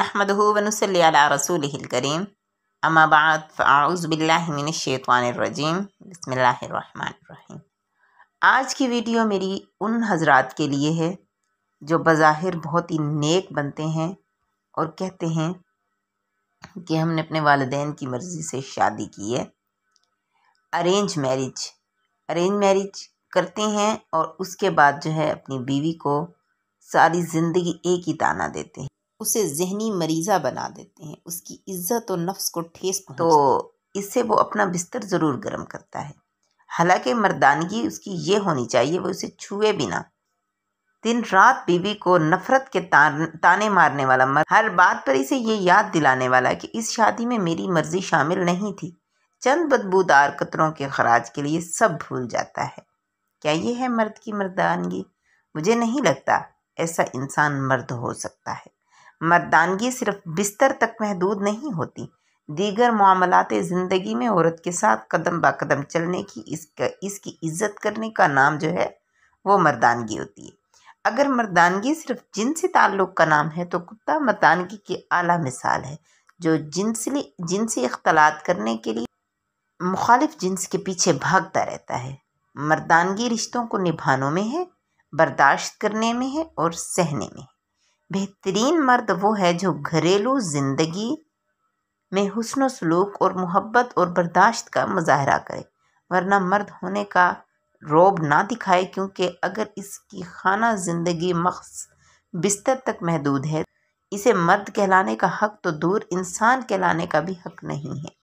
الشيطان الرجيم करीम الله الرحمن الرحيم आज की वीडियो मेरी उन हजरात के लिए है जो बज़ाहिर बहुत ही नेक बनते हैं और कहते हैं कि हमने अपने वालदेन की मर्ज़ी से शादी की है अरेंज मैरिज अरेंज मैरिज करते हैं और उसके बाद जो है अपनी बीवी को सारी ज़िंदगी एक ही ताना देते हैं उसे जहनी मरीज़ा बना देते हैं उसकी इज्जत और नफ्स को ठेस तो इससे वो अपना बिस्तर ज़रूर गर्म करता है हालांकि मर्दानगी उसकी ये होनी चाहिए वो उसे छुए बिना दिन रात बीवी को नफरत के ताने मारने वाला मर्द हर बात पर इसे ये याद दिलाने वाला कि इस शादी में मेरी मर्जी शामिल नहीं थी चंद बदबूदार कतरों के खराज के लिए सब भूल जाता है क्या ये है मर्द की मर्दानगी मुझे नहीं लगता ऐसा इंसान मर्द हो सकता है मर्दानगी सिर्फ बिस्तर तक महदूद नहीं होती दीगर मामलात ज़िंदगी में औरत के साथ कदम ब कदम चलने की इसका इसकी इज्जत करने का नाम जो है वो मर्दानगी होती है अगर मर्दानगी सिर्फ जिनसी ताल्लुक़ का नाम है तो कुत्ता मर्दानगी की आला मिसाल है जो जिनसी जिनसी अख्तलात करने के लिए मुखालिफ जिन्स के पीछे भागता रहता है मर्दानगी रिश्तों को निभानों में है बर्दाश्त करने में है और सहने में है बेहतरीन मर्द वो है जो घरेलू ज़िंदगी में हुस्न सलूक और मोहब्बत और बर्दाश्त का मुजाहरा करे वरना मर्द होने का रोब ना दिखाए क्योंकि अगर इसकी खाना ज़िंदगी मख्स बिस्तर तक महदूद है इसे मर्द कहलाने का हक तो दूर इंसान कहलाने का भी हक नहीं है